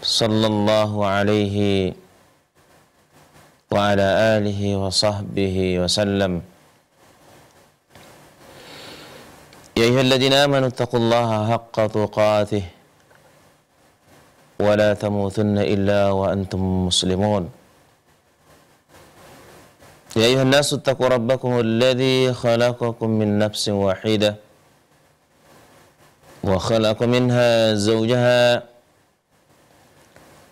صلى الله عليه وعلى آله وصحبه وسلم يا أيها الذين آمنوا اتقوا الله حق تقاته ولا تموتن إلا وأنتم مسلمون يا أيها الناس اتقوا ربكم الذي خلقكم من نفس واحدة وخلق منها زوجها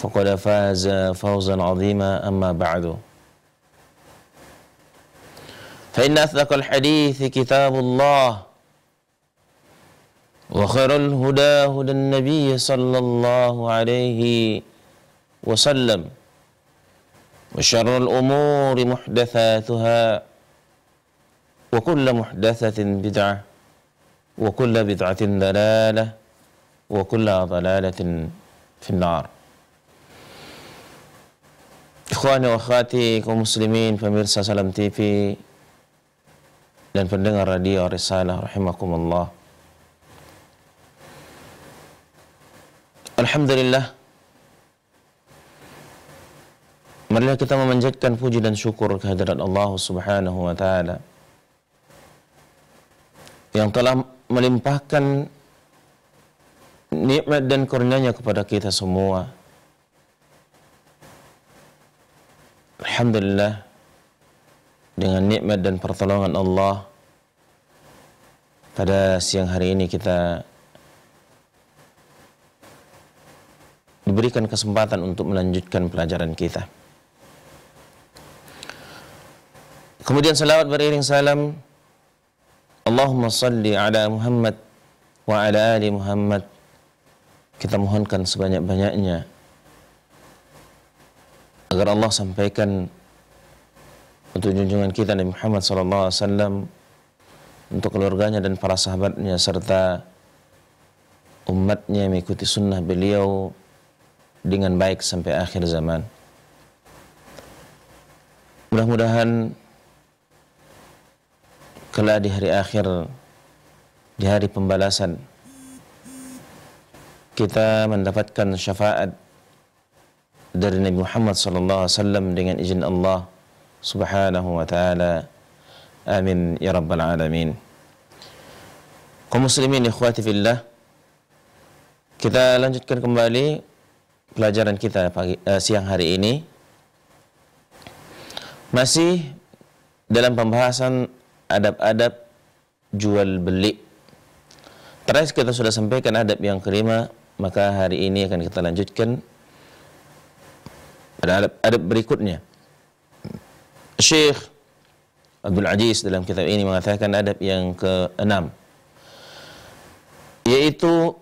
فقد فاز فوزا عظيما أما بعد فإن أصدق الحديث كتاب الله وخير الهدى هدى النبي صلى الله عليه وسلم وشر الأمور محدثاتها وكل محدثة بدعة وكل بدعة ضلالة وكل ضلالة في النار Ikhwani wa akhwati kaum muslimin pemirsa Salam TV dan pendengar radio Risalah rahimakumullah. Alhamdulillah Marilah kita memanjatkan puji dan syukur kehadirat Allah Subhanahu wa taala yang telah melimpahkan nikmat dan kurnianya kepada kita semua Alhamdulillah dengan nikmat dan pertolongan Allah pada siang hari ini kita diberikan kesempatan untuk melanjutkan pelajaran kita. Kemudian salawat beriring salam Allahumma salli ala Muhammad wa ala ali Muhammad. Kita mohonkan sebanyak-banyaknya agar Allah sampaikan untuk junjungan kita Nabi Muhammad sallallahu alaihi wasallam untuk keluarganya dan para sahabatnya serta umatnya mengikuti sunnah beliau dengan baik sampai akhir zaman. Mudah-mudahan kelak di hari akhir di hari pembalasan kita mendapatkan syafaat dari Nabi Muhammad sallallahu alaihi wasallam dengan izin Allah Subhanahu wa taala. Amin ya rabbal alamin. Kaum muslimin ikhwati fillah. Kita lanjutkan kembali pelajaran kita pagi, eh, siang hari ini. Masih dalam pembahasan adab-adab jual beli. Terakhir kita sudah sampaikan adab yang kelima, maka hari ini akan kita lanjutkan ada adab, adab berikutnya. Syekh Abdul Aziz dalam kitab ini mengatakan adab yang keenam yaitu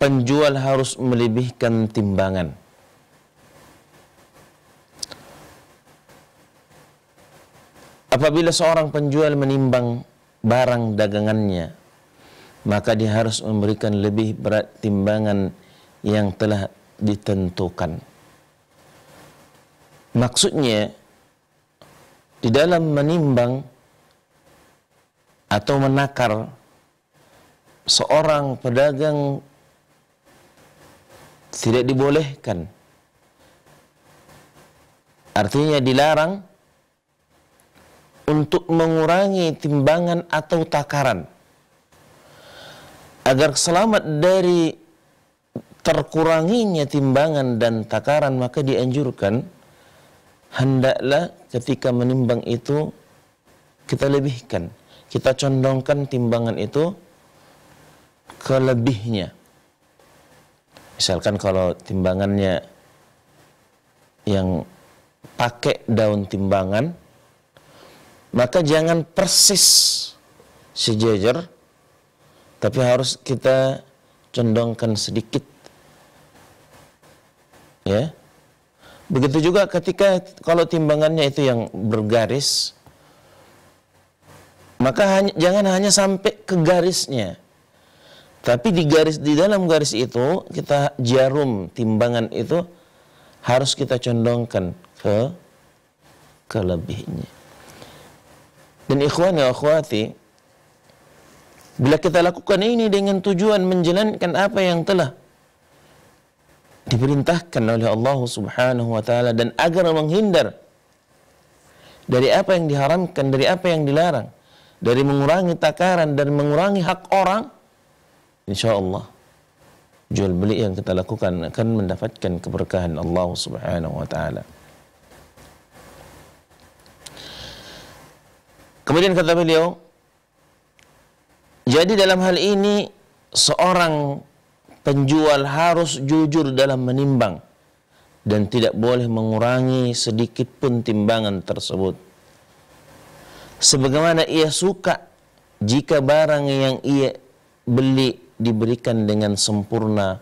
penjual harus melebihkan timbangan. Apabila seorang penjual menimbang barang dagangannya, maka dia harus memberikan lebih berat timbangan yang telah ditentukan. Maksudnya di dalam menimbang atau menakar seorang pedagang tidak dibolehkan. Artinya dilarang untuk mengurangi timbangan atau takaran agar selamat dari terkuranginya timbangan dan takaran maka dianjurkan hendaklah ketika menimbang itu kita lebihkan, kita condongkan timbangan itu ke lebihnya. Misalkan kalau timbangannya yang pakai daun timbangan, maka jangan persis sejajar, tapi harus kita condongkan sedikit. Ya, Begitu juga ketika kalau timbangannya itu yang bergaris, maka hanya, jangan hanya sampai ke garisnya. Tapi di garis di dalam garis itu kita jarum timbangan itu harus kita condongkan ke kelebihnya. Dan ikhwan ya akhwati, bila kita lakukan ini dengan tujuan menjalankan apa yang telah diperintahkan oleh Allah Subhanahu wa taala dan agar menghindar dari apa yang diharamkan, dari apa yang dilarang, dari mengurangi takaran dan mengurangi hak orang, insyaallah jual beli yang kita lakukan akan mendapatkan keberkahan Allah Subhanahu wa taala. Kemudian kata beliau, jadi dalam hal ini seorang penjual harus jujur dalam menimbang dan tidak boleh mengurangi sedikit pun timbangan tersebut. Sebagaimana ia suka jika barang yang ia beli diberikan dengan sempurna,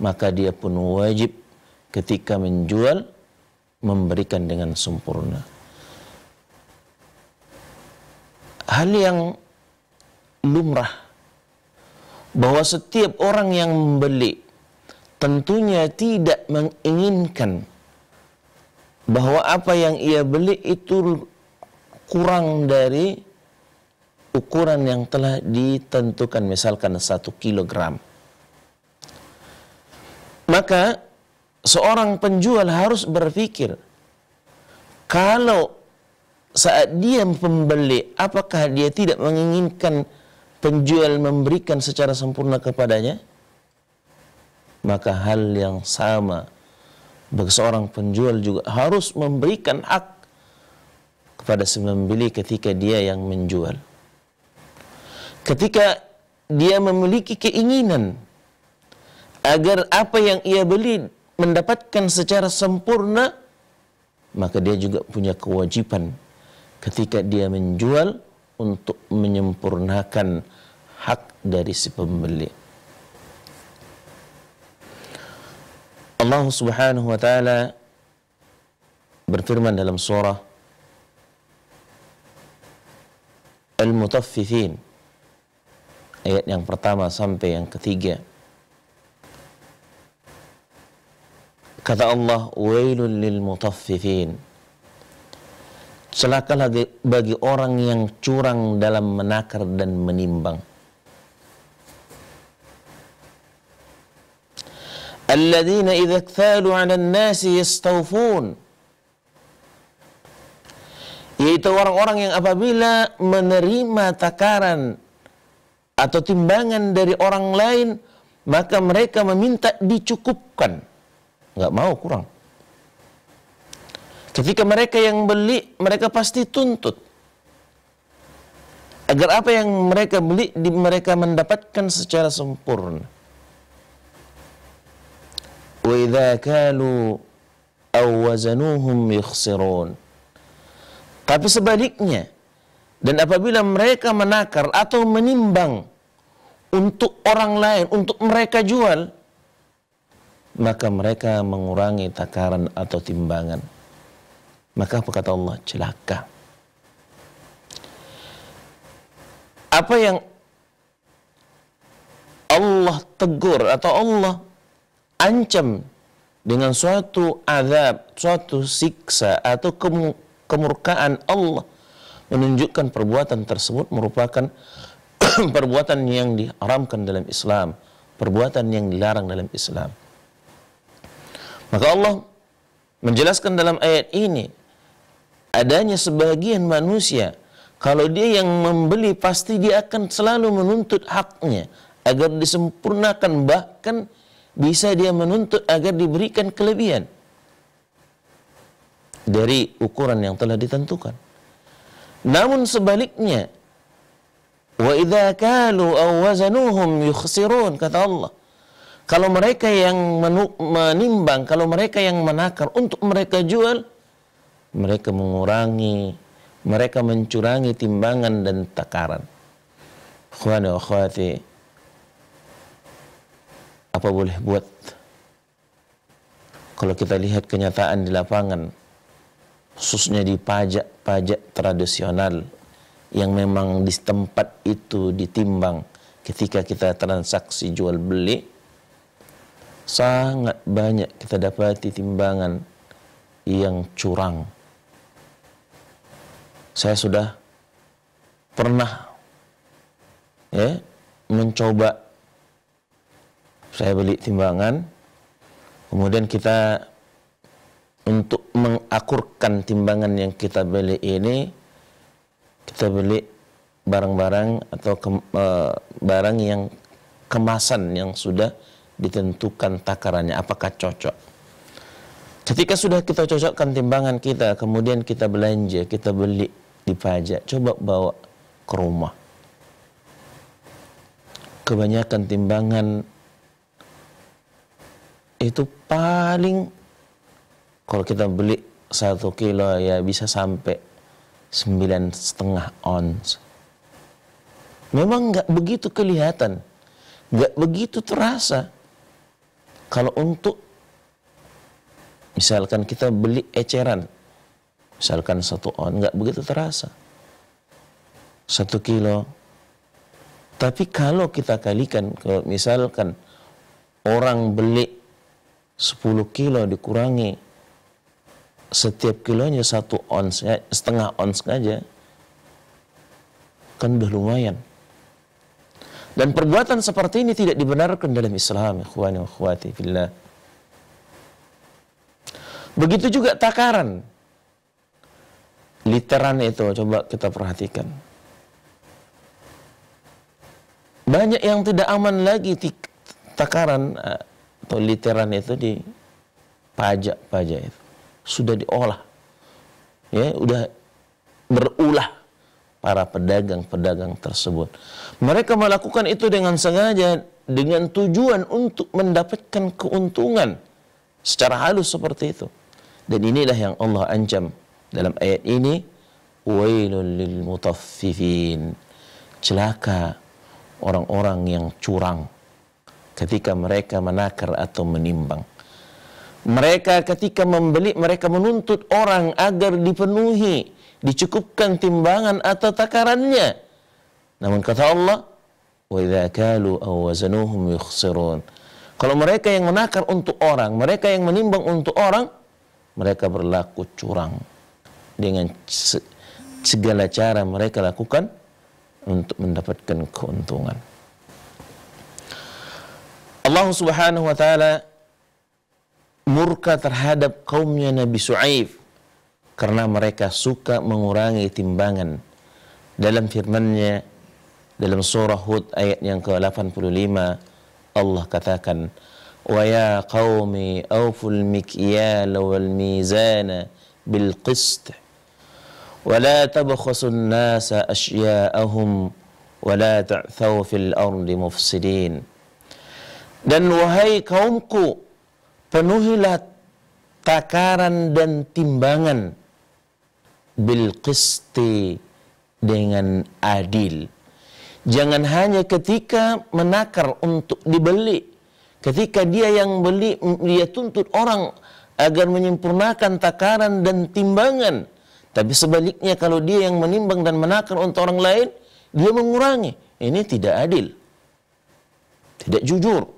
maka dia pun wajib ketika menjual memberikan dengan sempurna. Hal yang lumrah bahwa setiap orang yang membeli tentunya tidak menginginkan bahwa apa yang ia beli itu kurang dari ukuran yang telah ditentukan misalkan satu kilogram maka seorang penjual harus berpikir kalau saat dia membeli apakah dia tidak menginginkan penjual memberikan secara sempurna kepadanya, maka hal yang sama bagi seorang penjual juga harus memberikan hak kepada si pembeli ketika dia yang menjual. Ketika dia memiliki keinginan agar apa yang ia beli mendapatkan secara sempurna, maka dia juga punya kewajiban ketika dia menjual untuk menyempurnakan hak dari si pembeli. Allah Subhanahu wa taala berfirman dalam surah Al-Mutaffifin ayat yang pertama sampai yang ketiga. Kata Allah, "Wailul lil mutaffifin." Celakalah bagi orang yang curang dalam menakar dan menimbang. alladzina إذا اكثالوا على Nasi, yastawfun yaitu orang-orang yang apabila menerima takaran atau timbangan dari orang lain maka mereka meminta dicukupkan nggak mau kurang ketika mereka yang beli mereka pasti tuntut agar apa yang mereka beli di mereka mendapatkan secara sempurna وَإِذَا كَالُوا kalu aw tapi sebaliknya dan apabila mereka menakar atau menimbang untuk orang lain untuk mereka jual maka mereka mengurangi takaran atau timbangan maka apa kata Allah celaka apa yang Allah tegur atau Allah diancam dengan suatu azab, suatu siksa atau kemurkaan Allah menunjukkan perbuatan tersebut merupakan perbuatan yang diharamkan dalam Islam, perbuatan yang dilarang dalam Islam. Maka Allah menjelaskan dalam ayat ini adanya sebagian manusia kalau dia yang membeli pasti dia akan selalu menuntut haknya agar disempurnakan bahkan bisa dia menuntut agar diberikan kelebihan dari ukuran yang telah ditentukan. Namun sebaliknya, wa idza kalu aw wazanuhum kata Allah. Kalau mereka yang menimbang, kalau mereka yang menakar untuk mereka jual, mereka mengurangi, mereka mencurangi timbangan dan takaran. Khwana wa khawati, apa boleh buat kalau kita lihat kenyataan di lapangan khususnya di pajak-pajak tradisional yang memang di tempat itu ditimbang ketika kita transaksi jual beli sangat banyak kita dapat timbangan yang curang saya sudah pernah ya mencoba saya beli timbangan kemudian kita untuk mengakurkan timbangan yang kita beli ini kita beli barang-barang atau ke, e, eh, barang yang kemasan yang sudah ditentukan takarannya apakah cocok ketika sudah kita cocokkan timbangan kita kemudian kita belanja kita beli di pajak, coba bawa ke rumah kebanyakan timbangan itu paling kalau kita beli satu kilo ya bisa sampai sembilan setengah ons. Memang nggak begitu kelihatan, nggak begitu terasa. Kalau untuk misalkan kita beli eceran, misalkan satu on, nggak begitu terasa. Satu kilo. Tapi kalau kita kalikan, kalau misalkan orang beli 10 kilo dikurangi setiap kilonya satu ons eh, setengah ons saja kan udah lumayan dan perbuatan seperti ini tidak dibenarkan dalam Islam ikhwani wa khawati fillah begitu juga takaran literan itu coba kita perhatikan banyak yang tidak aman lagi takaran eh, atau literan itu di pajak-pajak itu sudah diolah. Ya, udah berulah para pedagang-pedagang tersebut. Mereka melakukan itu dengan sengaja dengan tujuan untuk mendapatkan keuntungan secara halus seperti itu. Dan inilah yang Allah ancam dalam ayat ini wailul lil mutaffifin celaka orang-orang yang curang ketika mereka menakar atau menimbang. Mereka ketika membeli, mereka menuntut orang agar dipenuhi, dicukupkan timbangan atau takarannya. Namun kata Allah, وَإِذَا كَالُوا أَوْ يُخْسِرُونَ Kalau mereka yang menakar untuk orang, mereka yang menimbang untuk orang, mereka berlaku curang. Dengan segala cara mereka lakukan untuk mendapatkan keuntungan. Allah Subhanahu wa taala murka terhadap kaumnya Nabi Shu'aib karena mereka suka mengurangi timbangan dalam firman-Nya dalam surah Hud ayat yang ke-85 Allah katakan wa ya qaumi awful mikyala wal mizana bil qist wa la tabkhasun nasa asya'ahum wa la ta'thaw fil ardi mufsidin dan wahai kaumku, penuhilah takaran dan timbangan bil qisti dengan adil. Jangan hanya ketika menakar untuk dibeli. Ketika dia yang beli, mm, dia tuntut orang agar menyempurnakan takaran dan timbangan. Tapi sebaliknya kalau dia yang menimbang dan menakar untuk orang lain, dia mengurangi. Ini tidak adil. Tidak jujur.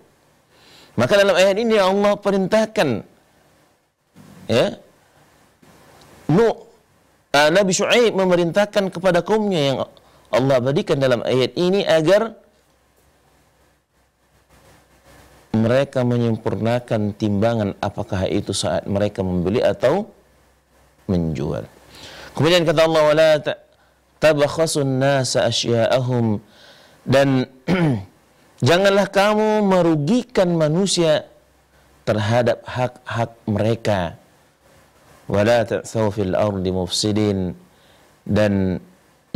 Maka dalam ayat ini Allah perintahkan ya Nu uh, Nabi Shu'aib memerintahkan kepada kaumnya yang Allah berikan dalam ayat ini agar mereka menyempurnakan timbangan apakah itu saat mereka membeli atau menjual. Kemudian kata Allah wala tabakhasun nasa asya'ahum dan Janganlah kamu merugikan manusia terhadap hak-hak mereka. Wala ta'thaw fil ardi mufsidin dan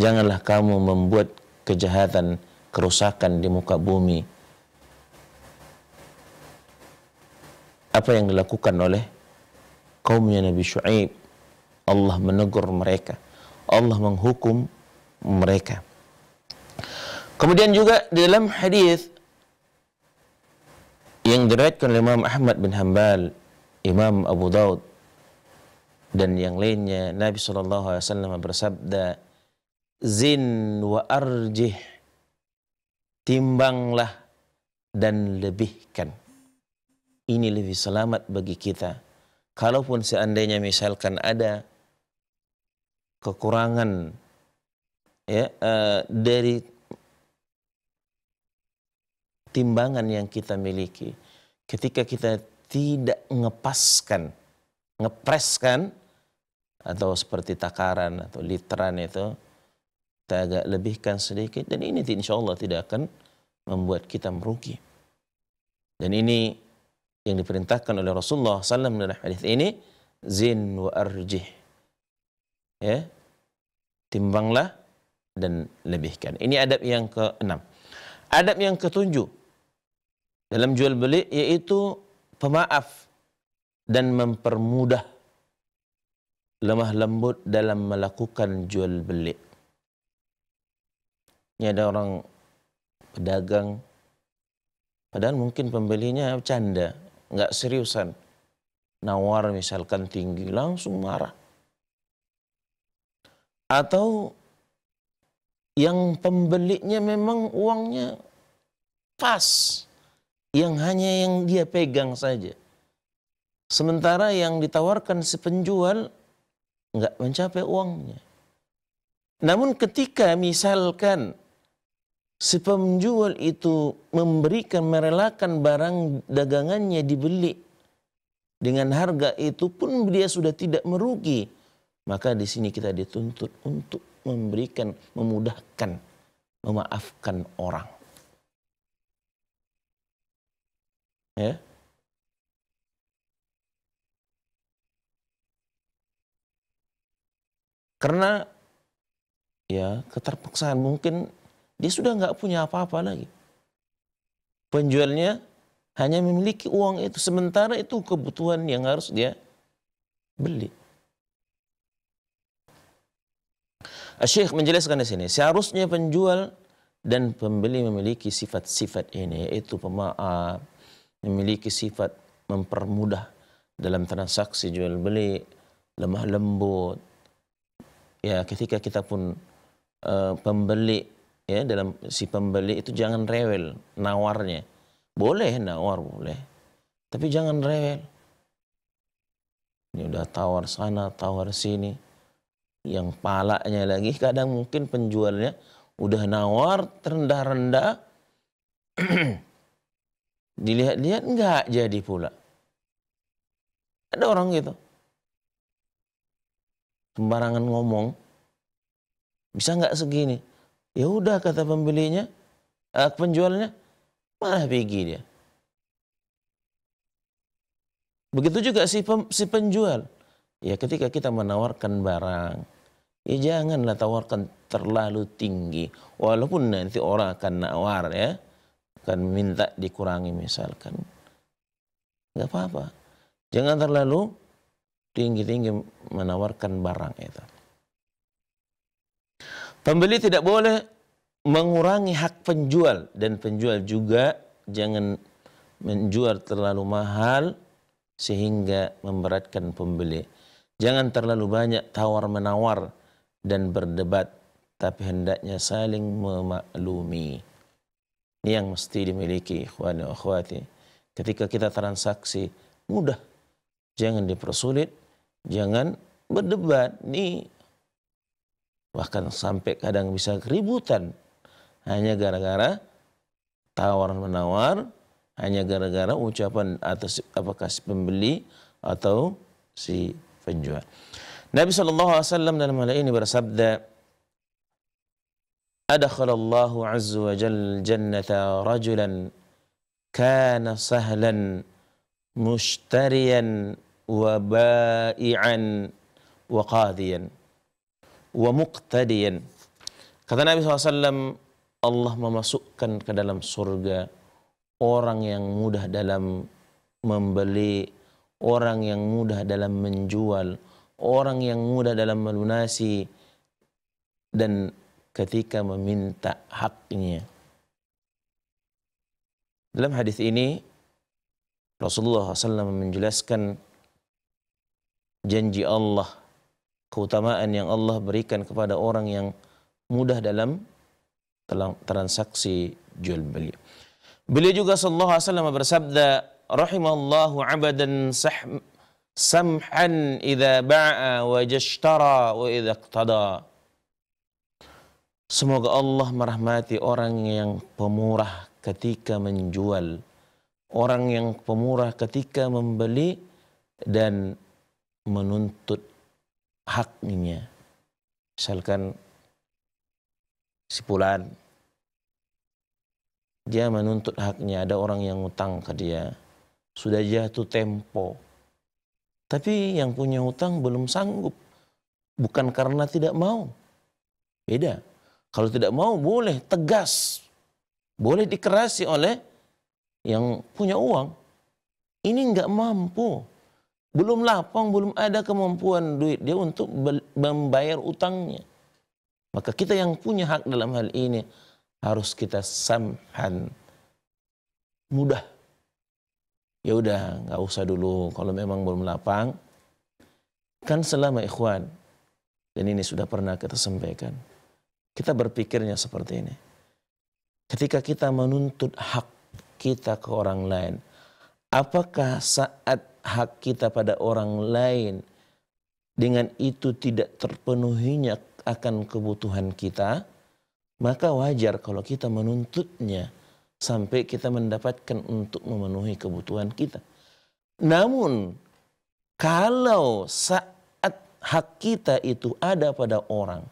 janganlah kamu membuat kejahatan, kerusakan di muka bumi. Apa yang dilakukan oleh kaumnya Nabi Shu'aib? Allah menegur mereka. Allah menghukum mereka. Kemudian juga di dalam hadis yang diriwayatkan oleh Imam Ahmad bin Hambal, Imam Abu Daud dan yang lainnya Nabi Shallallahu Alaihi Wasallam bersabda zin wa arjih timbanglah dan lebihkan ini lebih selamat bagi kita kalaupun seandainya misalkan ada kekurangan ya uh, dari timbangan yang kita miliki. Ketika kita tidak ngepaskan, ngepreskan atau seperti takaran atau literan itu kita agak lebihkan sedikit dan ini insya Allah tidak akan membuat kita merugi. Dan ini yang diperintahkan oleh Rasulullah SAW dalam hadis ini zin wa arjih. Ya. Timbanglah dan lebihkan. Ini adab yang keenam. Adab yang ketujuh dalam jual beli yaitu pemaaf dan mempermudah lemah lembut dalam melakukan jual beli. Ini ada orang pedagang, padahal mungkin pembelinya canda, nggak seriusan. Nawar misalkan tinggi, langsung marah. Atau yang pembelinya memang uangnya pas yang hanya yang dia pegang saja. Sementara yang ditawarkan si penjual nggak mencapai uangnya. Namun ketika misalkan si penjual itu memberikan merelakan barang dagangannya dibeli dengan harga itu pun dia sudah tidak merugi, maka di sini kita dituntut untuk memberikan, memudahkan, memaafkan orang. ya karena ya keterpaksaan mungkin dia sudah nggak punya apa-apa lagi penjualnya hanya memiliki uang itu sementara itu kebutuhan yang harus dia beli Syekh menjelaskan di sini seharusnya penjual dan pembeli memiliki sifat-sifat ini yaitu pemaaf memiliki sifat mempermudah dalam transaksi jual beli, lemah lembut. Ya, ketika kita pun uh, pembeli ya dalam si pembeli itu jangan rewel nawarnya. Boleh nawar boleh. Tapi jangan rewel. Ini udah tawar sana, tawar sini. Yang palanya lagi kadang mungkin penjualnya udah nawar terendah-rendah Dilihat-lihat enggak jadi pula. Ada orang gitu. Sembarangan ngomong. Bisa enggak segini? Ya udah kata pembelinya, eh, penjualnya malah pergi dia. Begitu juga si, pem, si penjual. Ya ketika kita menawarkan barang, ya janganlah tawarkan terlalu tinggi. Walaupun nanti orang akan nawar ya kan minta dikurangi misalkan nggak apa-apa jangan terlalu tinggi-tinggi menawarkan barang itu pembeli tidak boleh mengurangi hak penjual dan penjual juga jangan menjual terlalu mahal sehingga memberatkan pembeli jangan terlalu banyak tawar menawar dan berdebat tapi hendaknya saling memaklumi ini yang mesti dimiliki ikhwani akhwati. Ketika kita transaksi mudah, jangan dipersulit, jangan berdebat nih. Bahkan sampai kadang bisa keributan hanya gara-gara tawaran menawar, hanya gara-gara ucapan atas apakah si pembeli atau si penjual. Nabi saw dalam hal ini bersabda, أدخل الله عز وجل الجنة رجلا كان سهلا مشتريا وبائعا وقاضيا ومقتديا Kata Nabi SAW, Allah memasukkan ke dalam surga orang yang mudah dalam membeli, orang yang mudah dalam menjual, orang yang mudah dalam melunasi, dan ketika meminta haknya. Dalam hadis ini Rasulullah SAW menjelaskan janji Allah, keutamaan yang Allah berikan kepada orang yang mudah dalam transaksi jual beli. Beliau juga sallallahu alaihi wasallam bersabda, rahimallahu abadan sahm samhan idza ba'a wa jashtara wa idza iqtada. Semoga Allah merahmati orang yang pemurah ketika menjual, orang yang pemurah ketika membeli dan menuntut haknya. Misalkan si dia menuntut haknya, ada orang yang utang ke dia, sudah jatuh tempo. Tapi yang punya hutang belum sanggup, bukan karena tidak mau. Beda kalau tidak mau boleh tegas. Boleh dikerasi oleh yang punya uang. Ini nggak mampu. Belum lapang, belum ada kemampuan duit dia untuk membayar utangnya. Maka kita yang punya hak dalam hal ini harus kita samhan. Mudah. Ya udah, nggak usah dulu kalau memang belum lapang. Kan selama ikhwan, dan ini sudah pernah kita sampaikan. Kita berpikirnya seperti ini. Ketika kita menuntut hak kita ke orang lain, apakah saat hak kita pada orang lain dengan itu tidak terpenuhinya akan kebutuhan kita, maka wajar kalau kita menuntutnya sampai kita mendapatkan untuk memenuhi kebutuhan kita. Namun, kalau saat hak kita itu ada pada orang,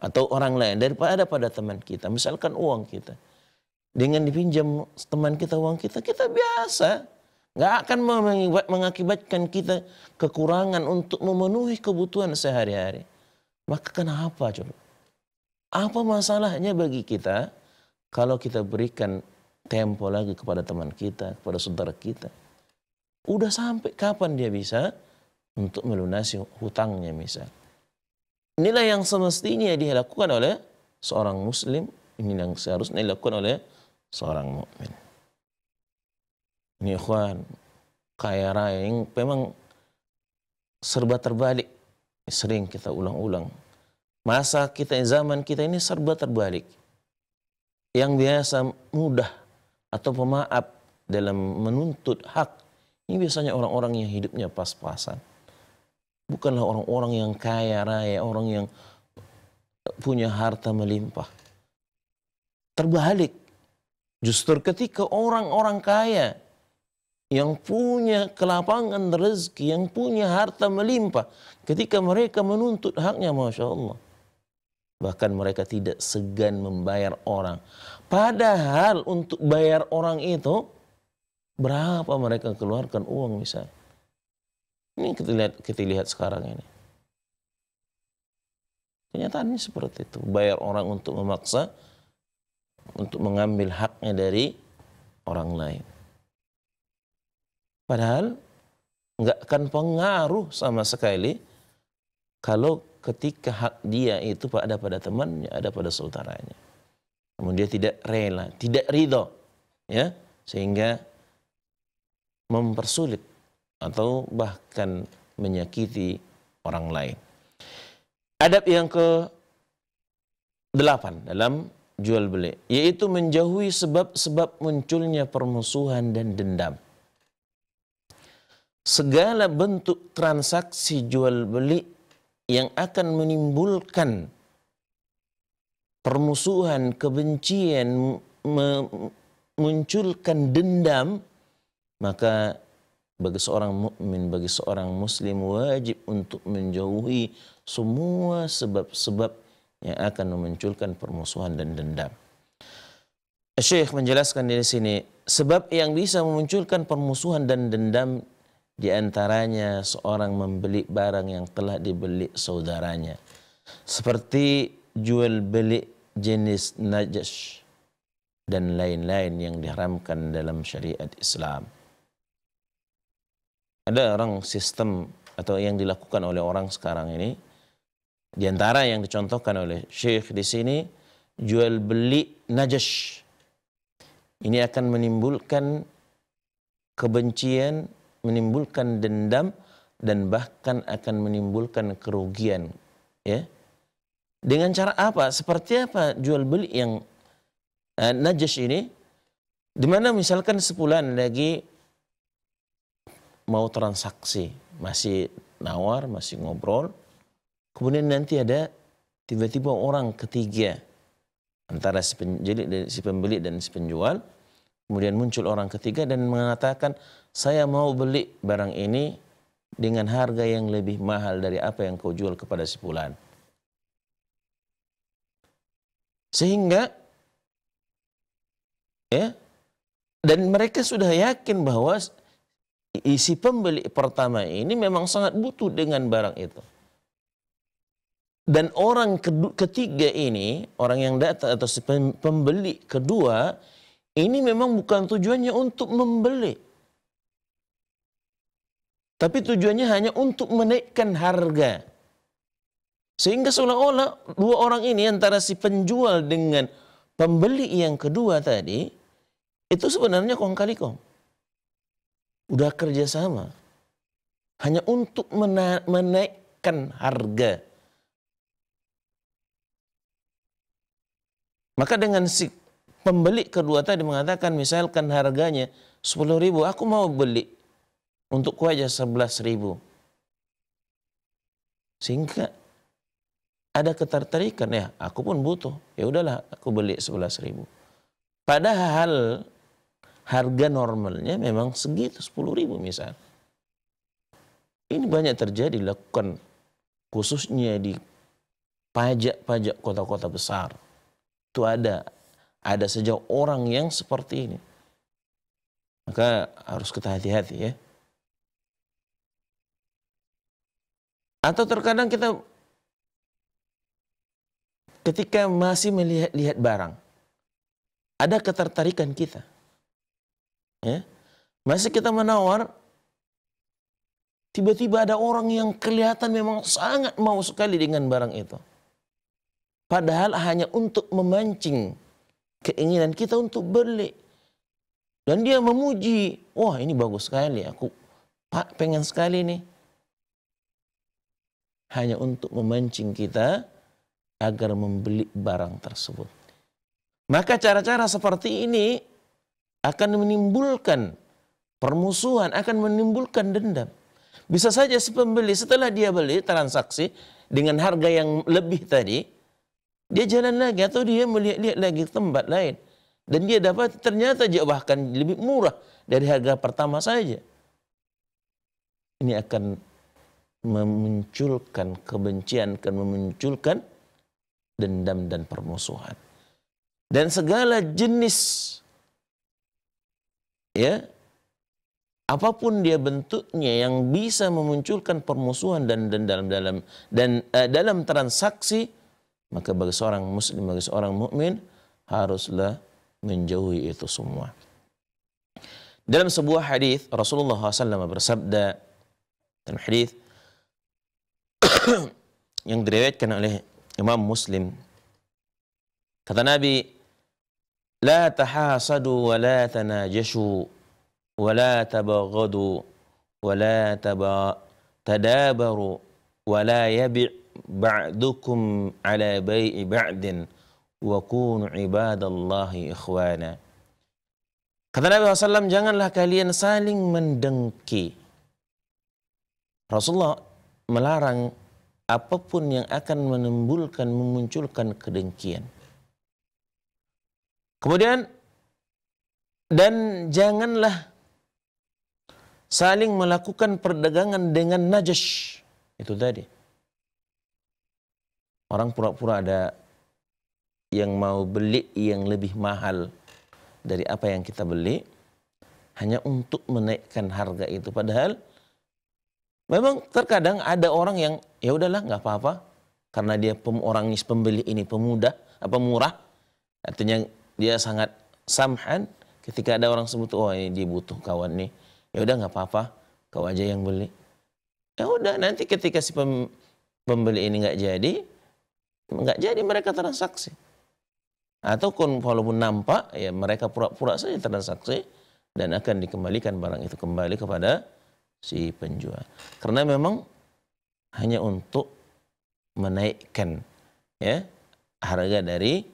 atau orang lain daripada pada teman kita misalkan uang kita dengan dipinjam teman kita uang kita kita biasa nggak akan mengakibatkan kita kekurangan untuk memenuhi kebutuhan sehari-hari maka kenapa coba apa masalahnya bagi kita kalau kita berikan tempo lagi kepada teman kita kepada saudara kita udah sampai kapan dia bisa untuk melunasi hutangnya misal Inilah yang semestinya dilakukan oleh seorang muslim, ini yang seharusnya dilakukan oleh seorang mukmin. Ini ikhwan, kaya raya yang memang serba terbalik. Sering kita ulang-ulang. Masa kita, zaman kita ini serba terbalik. Yang biasa mudah atau pemaaf dalam menuntut hak. Ini biasanya orang-orang yang hidupnya pas-pasan bukanlah orang-orang yang kaya raya, orang yang punya harta melimpah. Terbalik, justru ketika orang-orang kaya yang punya kelapangan rezeki, yang punya harta melimpah, ketika mereka menuntut haknya, masya Allah. Bahkan mereka tidak segan membayar orang. Padahal untuk bayar orang itu, berapa mereka keluarkan uang misalnya. Ini kita lihat, kita lihat sekarang ini. Kenyataannya seperti itu. Bayar orang untuk memaksa, untuk mengambil haknya dari orang lain. Padahal nggak akan pengaruh sama sekali kalau ketika hak dia itu ada pada temannya, ada pada saudaranya. Namun dia tidak rela, tidak ridho. Ya, sehingga mempersulit atau bahkan menyakiti orang lain. Adab yang ke delapan dalam jual beli yaitu menjauhi sebab-sebab munculnya permusuhan dan dendam. Segala bentuk transaksi jual beli yang akan menimbulkan permusuhan, kebencian, memunculkan dendam, maka bagi seorang mukmin, bagi seorang muslim wajib untuk menjauhi semua sebab-sebab yang akan memunculkan permusuhan dan dendam. Syekh menjelaskan di sini sebab yang bisa memunculkan permusuhan dan dendam di antaranya seorang membeli barang yang telah dibeli saudaranya. Seperti jual beli jenis najis dan lain-lain yang diharamkan dalam syariat Islam ada orang sistem atau yang dilakukan oleh orang sekarang ini di antara yang dicontohkan oleh Syekh di sini jual beli najis, Ini akan menimbulkan kebencian, menimbulkan dendam dan bahkan akan menimbulkan kerugian, ya. Dengan cara apa? Seperti apa jual beli yang uh, eh, najis ini? Dimana misalkan sebulan lagi mau transaksi, masih nawar, masih ngobrol. Kemudian nanti ada tiba-tiba orang ketiga antara si, penjeli, si pembeli dan si penjual. Kemudian muncul orang ketiga dan mengatakan, saya mau beli barang ini dengan harga yang lebih mahal dari apa yang kau jual kepada si pulaan Sehingga ya dan mereka sudah yakin bahwa isi pembeli pertama ini memang sangat butuh dengan barang itu. Dan orang ketiga ini, orang yang datang atau si pembeli kedua, ini memang bukan tujuannya untuk membeli. Tapi tujuannya hanya untuk menaikkan harga. Sehingga seolah-olah dua orang ini antara si penjual dengan pembeli yang kedua tadi, itu sebenarnya kong kali kong udah kerja sama hanya untuk mena menaikkan harga. Maka dengan si pembeli kedua tadi mengatakan misalkan harganya 10 ribu, aku mau beli untuk ku aja 11 ribu. Sehingga ada ketertarikan ya, aku pun butuh. Ya udahlah, aku beli 11 ribu. Padahal harga normalnya memang segitu 10 ribu misal. Ini banyak terjadi lakukan khususnya di pajak-pajak kota-kota besar. Itu ada ada sejauh orang yang seperti ini. Maka harus kita hati-hati ya. Atau terkadang kita ketika masih melihat-lihat barang, ada ketertarikan kita ya, masih kita menawar, tiba-tiba ada orang yang kelihatan memang sangat mau sekali dengan barang itu. Padahal hanya untuk memancing keinginan kita untuk beli. Dan dia memuji, wah ini bagus sekali, aku pak pengen sekali nih. Hanya untuk memancing kita agar membeli barang tersebut. Maka cara-cara seperti ini akan menimbulkan permusuhan, akan menimbulkan dendam. Bisa saja si pembeli setelah dia beli transaksi dengan harga yang lebih tadi, dia jalan lagi atau dia melihat-lihat lagi tempat lain. Dan dia dapat ternyata dia bahkan lebih murah dari harga pertama saja. Ini akan memunculkan kebencian, akan memunculkan dendam dan permusuhan. Dan segala jenis ya apapun dia bentuknya yang bisa memunculkan permusuhan dan, dan dalam dalam dan uh, dalam transaksi maka bagi seorang muslim bagi seorang mukmin haruslah menjauhi itu semua. Dalam sebuah hadis Rasulullah SAW bersabda dalam hadis yang diriwayatkan oleh Imam Muslim kata Nabi لا تحاسدوا ولا تناجشوا ولا تبغضوا ولا تبا تدابروا ولا يبع بعضكم على بيع بعد وكونوا عباد الله إخوانا Kata Nabi SAW, janganlah kalian saling mendengki. Rasulullah melarang apapun yang akan menimbulkan, memunculkan kedengkian. Kemudian dan janganlah saling melakukan perdagangan dengan najis Itu tadi. Orang pura-pura ada yang mau beli yang lebih mahal dari apa yang kita beli hanya untuk menaikkan harga itu padahal memang terkadang ada orang yang ya udahlah nggak apa-apa karena dia pem, orang pembeli ini pemuda apa murah artinya dia sangat samhan ketika ada orang sebut oh ini dia kawan nih ya udah nggak apa-apa kau aja yang beli ya udah nanti ketika si pem, pembeli ini nggak jadi nggak jadi mereka transaksi atau walaupun nampak ya mereka pura-pura saja transaksi dan akan dikembalikan barang itu kembali kepada si penjual karena memang hanya untuk menaikkan ya harga dari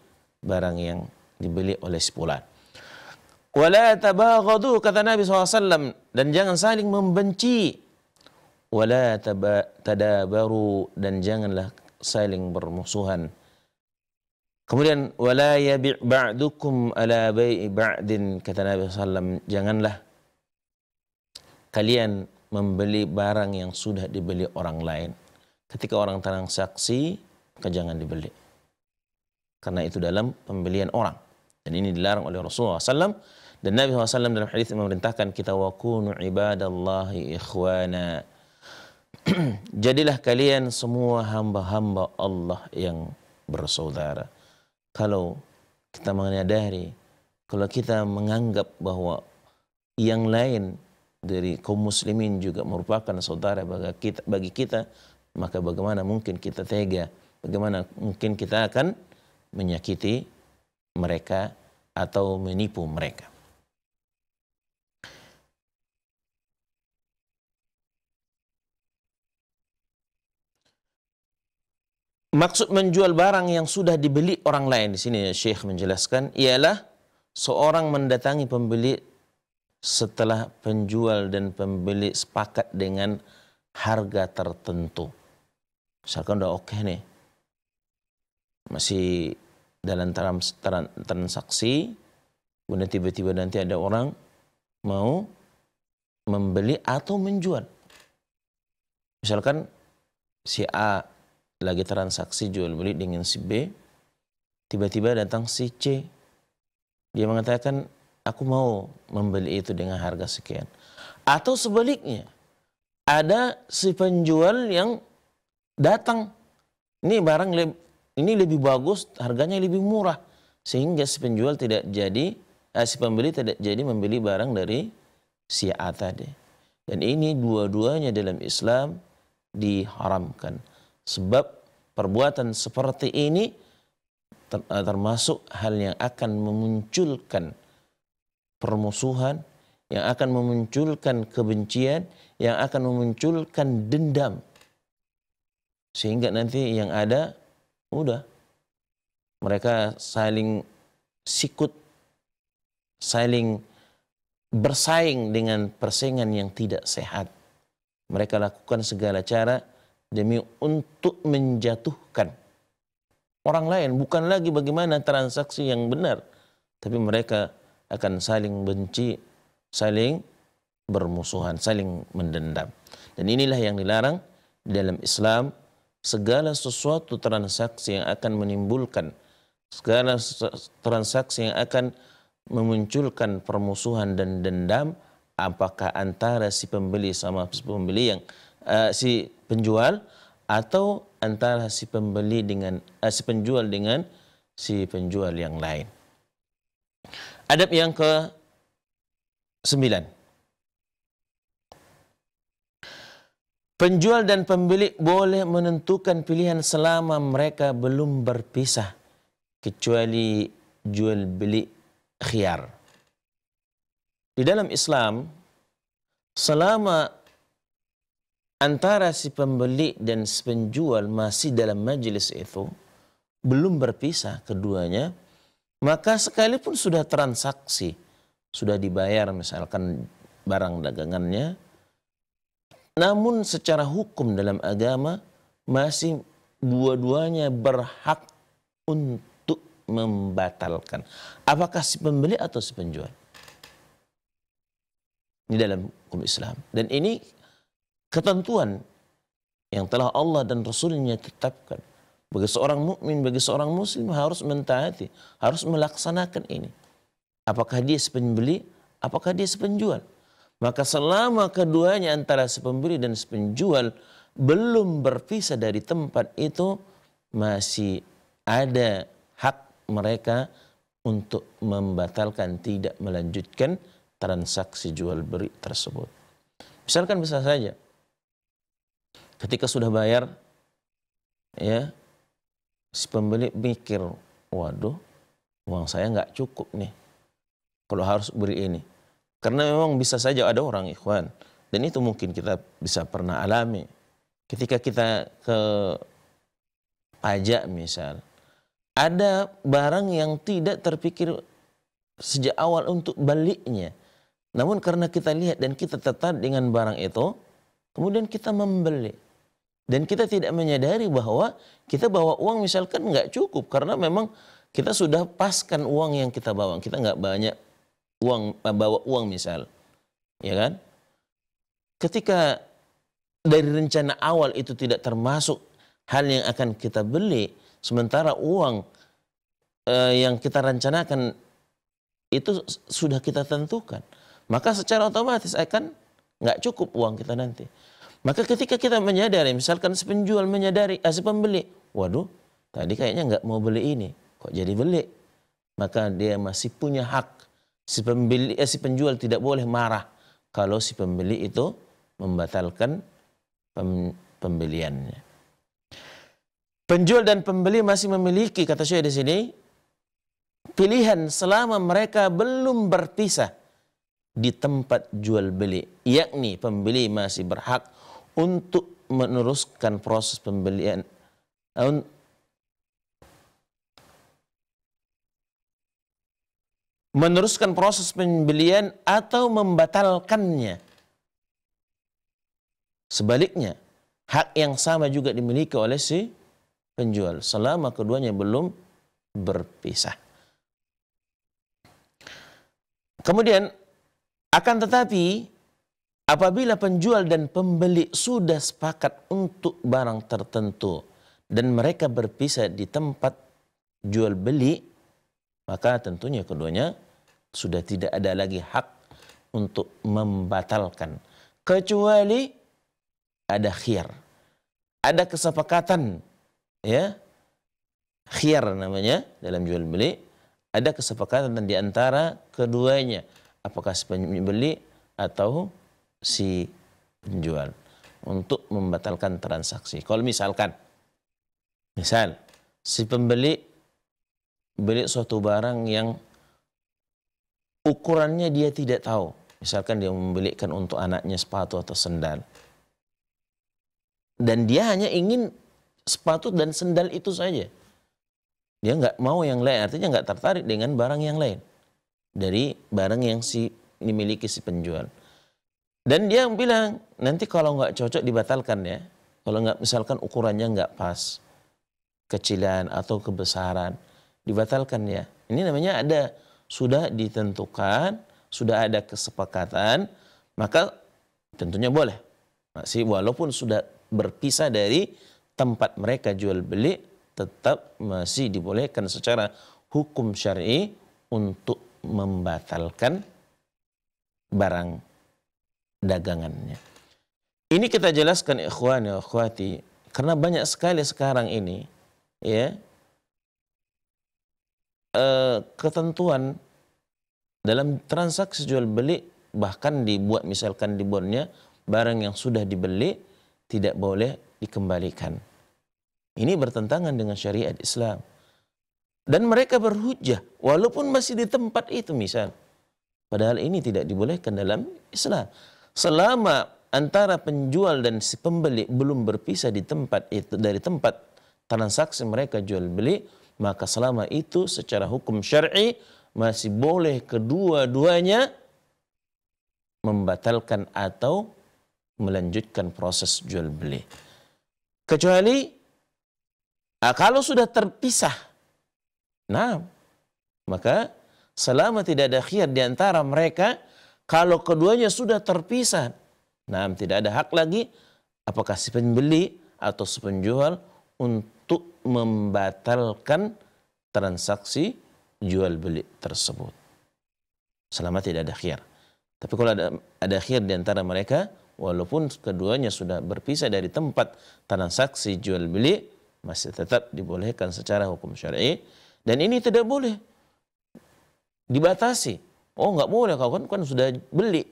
barang yang dibeli oleh sepulat. Wala tabaghadu kata Nabi SAW dan jangan saling membenci. Wala tadabaru dan janganlah saling bermusuhan. Kemudian wala yabi' ba'dukum ala bai'i ba'din kata Nabi SAW janganlah kalian membeli barang yang sudah dibeli orang lain. Ketika orang transaksi, jangan dibeli. Karena itu dalam pembelian orang. Dan ini dilarang oleh Rasulullah SAW. Dan Nabi SAW dalam hadis memerintahkan kita wakunu ibadallahi ikhwana. Jadilah kalian semua hamba-hamba Allah yang bersaudara. Kalau kita menyadari, kalau kita menganggap bahwa yang lain dari kaum muslimin juga merupakan saudara bagi kita, bagi kita maka bagaimana mungkin kita tega? Bagaimana mungkin kita akan menyakiti mereka atau menipu mereka. Maksud menjual barang yang sudah dibeli orang lain di sini Syekh menjelaskan ialah seorang mendatangi pembeli setelah penjual dan pembeli sepakat dengan harga tertentu. Misalkan udah oke okay nih. Masih dalam trans transaksi, kemudian tiba-tiba nanti ada orang mau membeli atau menjual. Misalkan si A lagi transaksi jual beli dengan si B, tiba-tiba datang si C. Dia mengatakan, aku mau membeli itu dengan harga sekian. Atau sebaliknya, ada si penjual yang datang, ini barang ini lebih bagus, harganya lebih murah. Sehingga si penjual tidak jadi, eh, si pembeli tidak jadi membeli barang dari si A tadi. Dan ini dua-duanya dalam Islam diharamkan. Sebab perbuatan seperti ini eh, termasuk hal yang akan memunculkan permusuhan, yang akan memunculkan kebencian, yang akan memunculkan dendam. Sehingga nanti yang ada Udah. Mereka saling sikut, saling bersaing dengan persaingan yang tidak sehat. Mereka lakukan segala cara demi untuk menjatuhkan orang lain. Bukan lagi bagaimana transaksi yang benar. Tapi mereka akan saling benci, saling bermusuhan, saling mendendam. Dan inilah yang dilarang dalam Islam segala sesuatu transaksi yang akan menimbulkan segala transaksi yang akan memunculkan permusuhan dan dendam apakah antara si pembeli sama si pembeli yang uh, si penjual atau antara si pembeli dengan uh, si penjual dengan si penjual yang lain. Adab yang ke sembilan. Penjual dan pembeli boleh menentukan pilihan selama mereka belum berpisah, kecuali jual beli khiar. Di dalam Islam, selama antara si pembeli dan si penjual masih dalam majelis itu, belum berpisah keduanya, maka sekalipun sudah transaksi, sudah dibayar misalkan barang dagangannya, namun secara hukum dalam agama masih dua-duanya berhak untuk membatalkan. Apakah si pembeli atau si penjual? di dalam hukum Islam. Dan ini ketentuan yang telah Allah dan Rasulnya tetapkan. Bagi seorang mukmin, bagi seorang muslim harus mentaati, harus melaksanakan ini. Apakah dia si pembeli, apakah dia si penjual? Maka selama keduanya antara si pembeli dan si penjual belum berpisah dari tempat itu masih ada hak mereka untuk membatalkan tidak melanjutkan transaksi jual beli tersebut. Misalkan bisa saja ketika sudah bayar ya si pembeli mikir waduh uang saya nggak cukup nih kalau harus beri ini karena memang bisa saja ada orang ikhwan. Dan itu mungkin kita bisa pernah alami. Ketika kita ke pajak misal. Ada barang yang tidak terpikir sejak awal untuk baliknya. Namun karena kita lihat dan kita tetap dengan barang itu, kemudian kita membeli. Dan kita tidak menyadari bahwa kita bawa uang misalkan nggak cukup karena memang kita sudah paskan uang yang kita bawa. Kita nggak banyak uang bawa uang misal ya kan ketika dari rencana awal itu tidak termasuk hal yang akan kita beli sementara uang eh, yang kita rencanakan itu sudah kita tentukan maka secara otomatis akan nggak cukup uang kita nanti maka ketika kita menyadari misalkan si penjual menyadari ah, si pembeli waduh tadi kayaknya nggak mau beli ini kok jadi beli maka dia masih punya hak si pembeli eh, si penjual tidak boleh marah kalau si pembeli itu membatalkan pem, pembeliannya. Penjual dan pembeli masih memiliki kata saya di sini pilihan selama mereka belum berpisah di tempat jual beli, yakni pembeli masih berhak untuk meneruskan proses pembelian meneruskan proses pembelian atau membatalkannya. Sebaliknya, hak yang sama juga dimiliki oleh si penjual selama keduanya belum berpisah. Kemudian akan tetapi apabila penjual dan pembeli sudah sepakat untuk barang tertentu dan mereka berpisah di tempat jual beli, maka tentunya keduanya sudah tidak ada lagi hak untuk membatalkan. Kecuali ada khiar Ada kesepakatan ya. khiar namanya dalam jual beli. Ada kesepakatan di antara keduanya. Apakah si pembeli atau si penjual untuk membatalkan transaksi. Kalau misalkan, misal si pembeli beli suatu barang yang ukurannya dia tidak tahu. Misalkan dia membelikan untuk anaknya sepatu atau sendal. Dan dia hanya ingin sepatu dan sendal itu saja. Dia nggak mau yang lain, artinya nggak tertarik dengan barang yang lain. Dari barang yang si dimiliki si penjual. Dan dia bilang, nanti kalau nggak cocok dibatalkan ya. Kalau nggak misalkan ukurannya nggak pas, kecilan atau kebesaran, dibatalkan ya. Ini namanya ada sudah ditentukan, sudah ada kesepakatan, maka tentunya boleh. Masih walaupun sudah berpisah dari tempat mereka jual beli, tetap masih dibolehkan secara hukum syar'i untuk membatalkan barang dagangannya. Ini kita jelaskan ikhwan ya akhwati karena banyak sekali sekarang ini ya Eh, ketentuan dalam transaksi jual beli bahkan dibuat misalkan di bondnya barang yang sudah dibeli tidak boleh dikembalikan. Ini bertentangan dengan syariat Islam. Dan mereka berhujah walaupun masih di tempat itu misal. Padahal ini tidak dibolehkan dalam Islam. Selama antara penjual dan si pembeli belum berpisah di tempat itu dari tempat transaksi mereka jual beli, maka selama itu secara hukum syar'i masih boleh kedua-duanya membatalkan atau melanjutkan proses jual beli. Kecuali ah, kalau sudah terpisah, nah maka selama tidak ada khiyar di antara mereka, kalau keduanya sudah terpisah, nah tidak ada hak lagi apakah si pembeli atau si penjual untuk membatalkan transaksi jual beli tersebut. Selama tidak ada khiyar. Tapi kalau ada, ada khiyar di antara mereka, walaupun keduanya sudah berpisah dari tempat transaksi jual beli, masih tetap dibolehkan secara hukum syar'i. Dan ini tidak boleh dibatasi. Oh nggak boleh, kau kan, kan sudah beli.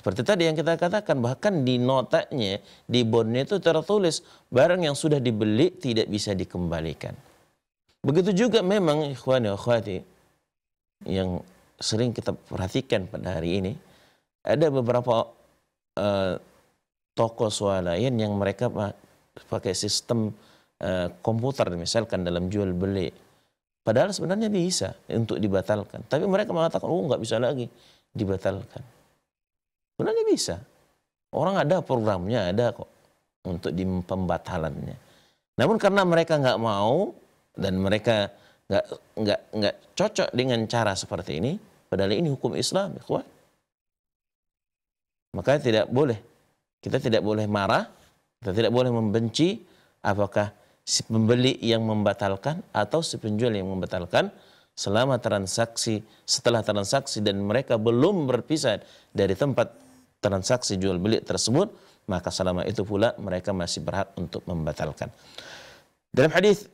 Seperti tadi yang kita katakan, bahkan di notanya, di bondnya itu tertulis, barang yang sudah dibeli tidak bisa dikembalikan. Begitu juga memang ikhwan ya akhwati, yang sering kita perhatikan pada hari ini, ada beberapa uh, toko swalayan yang mereka pakai sistem uh, komputer misalkan dalam jual beli. Padahal sebenarnya bisa untuk dibatalkan. Tapi mereka mengatakan, oh nggak bisa lagi dibatalkan. Sebenarnya bisa. Orang ada programnya, ada kok untuk di pembatalannya. Namun karena mereka nggak mau dan mereka nggak nggak nggak cocok dengan cara seperti ini, padahal ini hukum Islam, ikhwan. Maka tidak boleh. Kita tidak boleh marah, kita tidak boleh membenci apakah si pembeli yang membatalkan atau si penjual yang membatalkan selama transaksi setelah transaksi dan mereka belum berpisah dari tempat transaksi jual beli tersebut, maka selama itu pula mereka masih berhak untuk membatalkan. Dalam hadis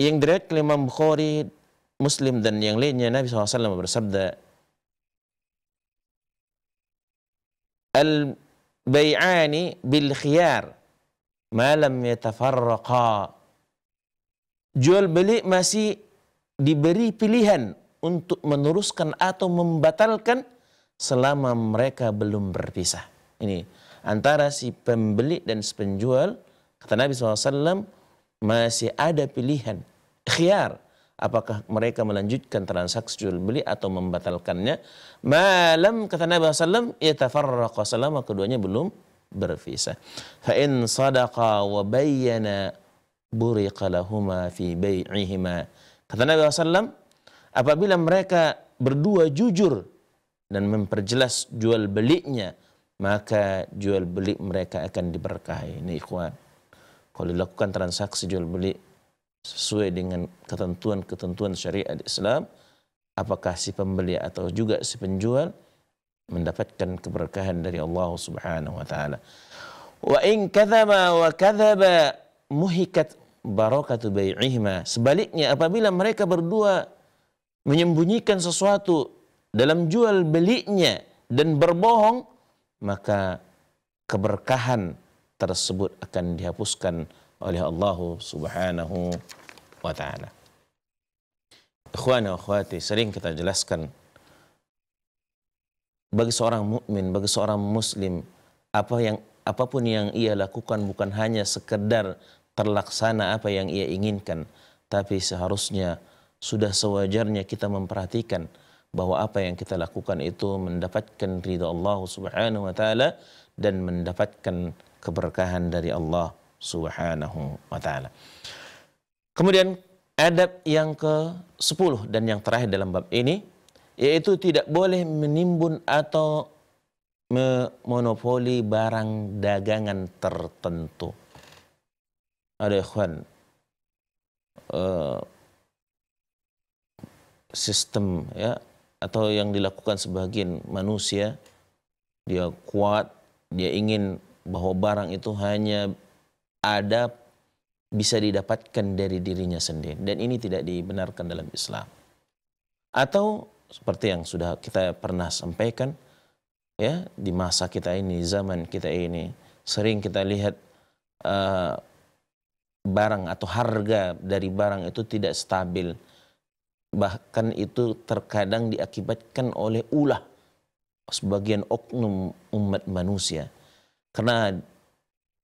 yang diriwayatkan oleh Imam Bukhari, Muslim dan yang lainnya Nabi SAW bersabda al bay'ani bil khiyar ma lam yatafarraqa jual beli masih diberi pilihan untuk meneruskan atau membatalkan selama mereka belum berpisah. Ini antara si pembeli dan si penjual, kata Nabi SAW, masih ada pilihan, khiar. Apakah mereka melanjutkan transaksi jual beli atau membatalkannya? Malam kata Nabi SAW, ia yatafarraqa selama keduanya belum berpisah. Fa'in sadaqa wa bayyana buriqa lahuma fi bay'ihima. Kata Nabi SAW, apabila mereka berdua jujur dan memperjelas jual belinya maka jual beli mereka akan diberkahi ini ikhwan kalau dilakukan transaksi jual beli sesuai dengan ketentuan-ketentuan syariat Islam apakah si pembeli atau juga si penjual mendapatkan keberkahan dari Allah Subhanahu wa taala wa in kadzaba wa kadzaba muhikat barakatu sebaliknya apabila mereka berdua menyembunyikan sesuatu dalam jual belinya dan berbohong, maka keberkahan tersebut akan dihapuskan oleh Allah Subhanahu wa taala. Ikhwan wa akhwati, sering kita jelaskan bagi seorang mukmin, bagi seorang muslim, apa yang apapun yang ia lakukan bukan hanya sekedar terlaksana apa yang ia inginkan, tapi seharusnya sudah sewajarnya kita memperhatikan bahwa apa yang kita lakukan itu mendapatkan ridha Allah Subhanahu wa taala dan mendapatkan keberkahan dari Allah Subhanahu wa taala. Kemudian adab yang ke-10 dan yang terakhir dalam bab ini yaitu tidak boleh menimbun atau memonopoli barang dagangan tertentu. Ada ikhwan uh, sistem ya atau yang dilakukan sebagian manusia dia kuat dia ingin bahwa barang itu hanya ada bisa didapatkan dari dirinya sendiri dan ini tidak dibenarkan dalam Islam atau seperti yang sudah kita pernah sampaikan ya di masa kita ini zaman kita ini sering kita lihat uh, barang atau harga dari barang itu tidak stabil bahkan itu terkadang diakibatkan oleh ulah sebagian oknum umat manusia. Karena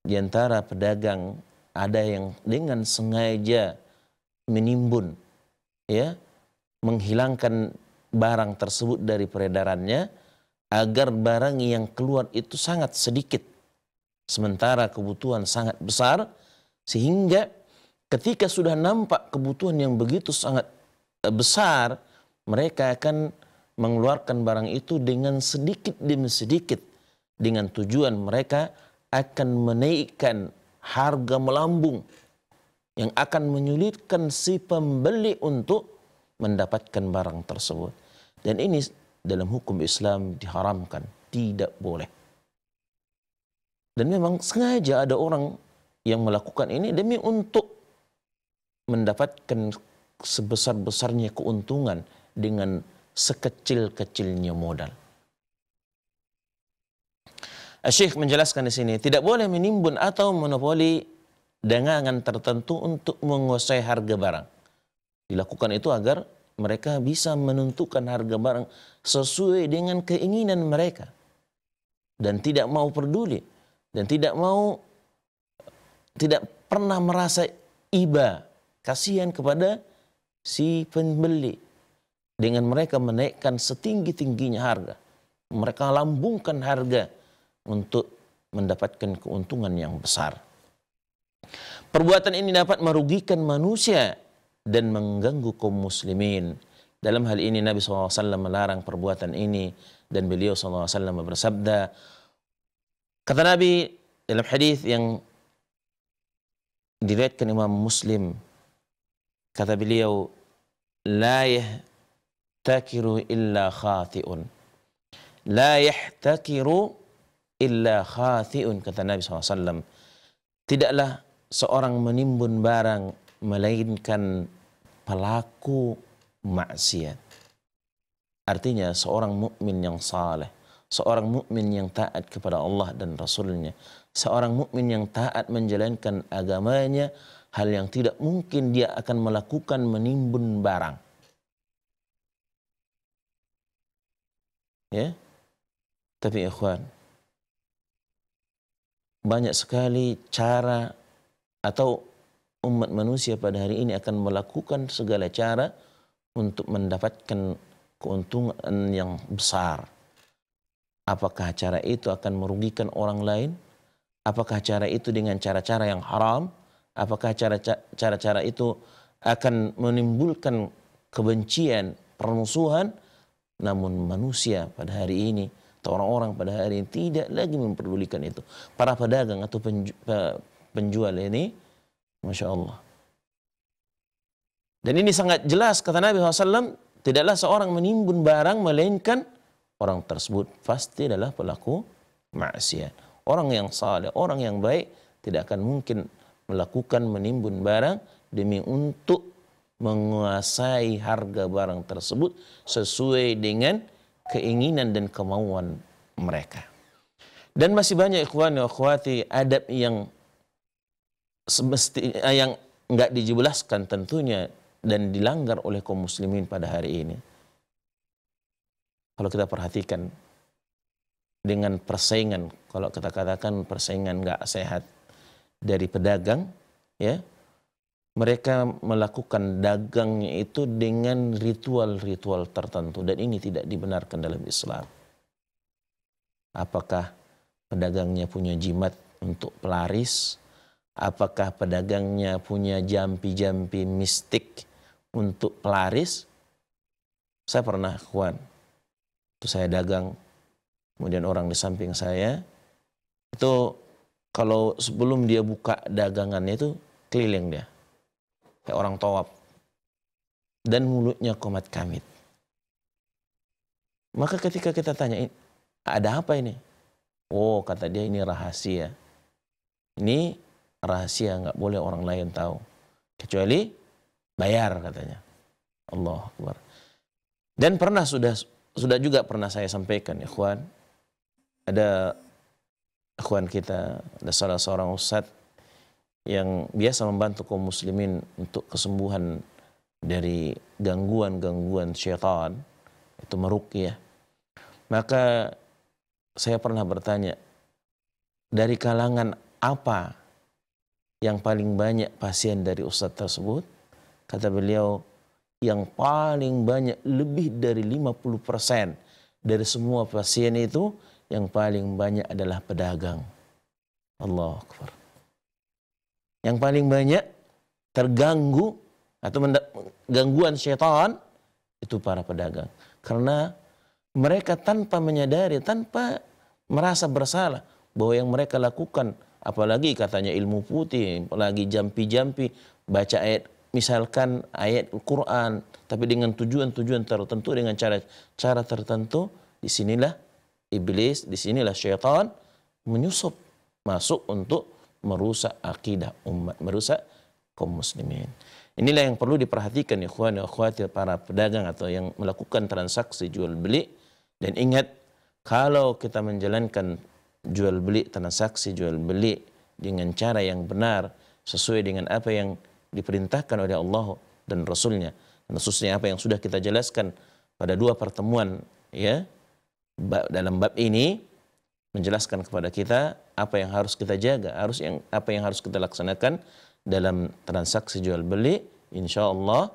diantara pedagang ada yang dengan sengaja menimbun ya menghilangkan barang tersebut dari peredarannya agar barang yang keluar itu sangat sedikit sementara kebutuhan sangat besar sehingga ketika sudah nampak kebutuhan yang begitu sangat besar, mereka akan mengeluarkan barang itu dengan sedikit demi sedikit dengan tujuan mereka akan menaikkan harga melambung yang akan menyulitkan si pembeli untuk mendapatkan barang tersebut. Dan ini dalam hukum Islam diharamkan, tidak boleh. Dan memang sengaja ada orang yang melakukan ini demi untuk mendapatkan sebesar-besarnya keuntungan dengan sekecil-kecilnya modal. Syekh menjelaskan di sini, tidak boleh menimbun atau monopoli dengan tertentu untuk menguasai harga barang. Dilakukan itu agar mereka bisa menentukan harga barang sesuai dengan keinginan mereka dan tidak mau peduli dan tidak mau tidak pernah merasa iba kasihan kepada si pembeli dengan mereka menaikkan setinggi-tingginya harga. Mereka lambungkan harga untuk mendapatkan keuntungan yang besar. Perbuatan ini dapat merugikan manusia dan mengganggu kaum muslimin. Dalam hal ini Nabi SAW melarang perbuatan ini dan beliau SAW bersabda, kata Nabi dalam hadis yang diriwayatkan Imam Muslim Kata beliau, La yahtakiru illa khati'un. La yahtakiru illa khati'un, kata Nabi SAW. Tidaklah seorang menimbun barang, melainkan pelaku maksiat. Artinya seorang mukmin yang saleh, seorang mukmin yang taat kepada Allah dan Rasulnya, seorang mukmin yang taat menjalankan agamanya, hal yang tidak mungkin dia akan melakukan menimbun barang. Ya. Tapi ikhwan, banyak sekali cara atau umat manusia pada hari ini akan melakukan segala cara untuk mendapatkan keuntungan yang besar. Apakah cara itu akan merugikan orang lain? Apakah cara itu dengan cara-cara yang haram? apakah cara-cara itu akan menimbulkan kebencian, permusuhan, namun manusia pada hari ini atau orang-orang pada hari ini tidak lagi memperdulikan itu. Para pedagang atau penjual ini, masya Allah. Dan ini sangat jelas kata Nabi SAW, tidaklah seorang menimbun barang melainkan orang tersebut pasti adalah pelaku maksiat. Orang yang saleh, orang yang baik tidak akan mungkin melakukan menimbun barang demi untuk menguasai harga barang tersebut sesuai dengan keinginan dan kemauan mereka. Dan masih banyak ikhwan wa akhwati adab yang semestinya yang nggak dijelaskan tentunya dan dilanggar oleh kaum muslimin pada hari ini. Kalau kita perhatikan dengan persaingan, kalau kita katakan persaingan nggak sehat, dari pedagang ya mereka melakukan dagangnya itu dengan ritual-ritual tertentu dan ini tidak dibenarkan dalam Islam. Apakah pedagangnya punya jimat untuk pelaris? Apakah pedagangnya punya jampi-jampi mistik untuk pelaris? Saya pernah kuan. Itu saya dagang. Kemudian orang di samping saya itu kalau sebelum dia buka dagangannya itu keliling dia kayak orang tawab dan mulutnya komat kamit maka ketika kita tanya ada apa ini oh kata dia ini rahasia ini rahasia nggak boleh orang lain tahu kecuali bayar katanya Allah Akbar dan pernah sudah sudah juga pernah saya sampaikan ikhwan ada akhwan kita, ada salah seorang ustadz yang biasa membantu kaum muslimin untuk kesembuhan dari gangguan-gangguan syaitan, itu meruqyah. Maka saya pernah bertanya, dari kalangan apa yang paling banyak pasien dari ustadz tersebut? Kata beliau, yang paling banyak lebih dari 50% dari semua pasien itu yang paling banyak adalah pedagang. Allah Akbar. Yang paling banyak terganggu atau gangguan setan itu para pedagang. Karena mereka tanpa menyadari, tanpa merasa bersalah bahwa yang mereka lakukan apalagi katanya ilmu putih, apalagi jampi-jampi baca ayat misalkan ayat quran tapi dengan tujuan-tujuan tertentu dengan cara-cara tertentu disinilah iblis, disinilah syaitan menyusup masuk untuk merusak akidah umat, merusak kaum muslimin. Inilah yang perlu diperhatikan ikhwan ya akhwat para pedagang atau yang melakukan transaksi jual beli dan ingat kalau kita menjalankan jual beli transaksi jual beli dengan cara yang benar sesuai dengan apa yang diperintahkan oleh Allah dan Rasulnya khususnya apa yang sudah kita jelaskan pada dua pertemuan ya dalam bab ini menjelaskan kepada kita apa yang harus kita jaga, harus yang apa yang harus kita laksanakan dalam transaksi jual beli. Insya Allah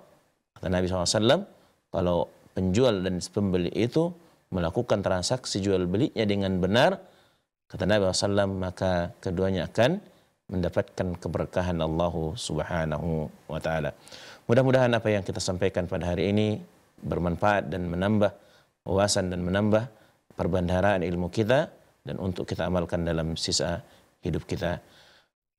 kata Nabi SAW, kalau penjual dan pembeli itu melakukan transaksi jual belinya dengan benar, kata Nabi SAW, maka keduanya akan mendapatkan keberkahan Allah Subhanahu wa taala. Mudah-mudahan apa yang kita sampaikan pada hari ini bermanfaat dan menambah wawasan dan menambah perbendaharaan ilmu kita dan untuk kita amalkan dalam sisa hidup kita.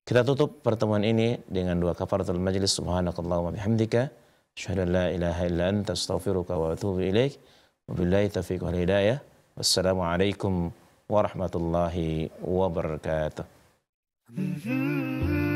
Kita tutup pertemuan ini dengan dua kafaratul majlis subhanakallahumma bihamdika asyhadu an la ilaha illa anta astaghfiruka wa atubu ilaik. Wabillahi taufiq wal hidayah. Wassalamualaikum warahmatullahi wabarakatuh. Mm-hmm.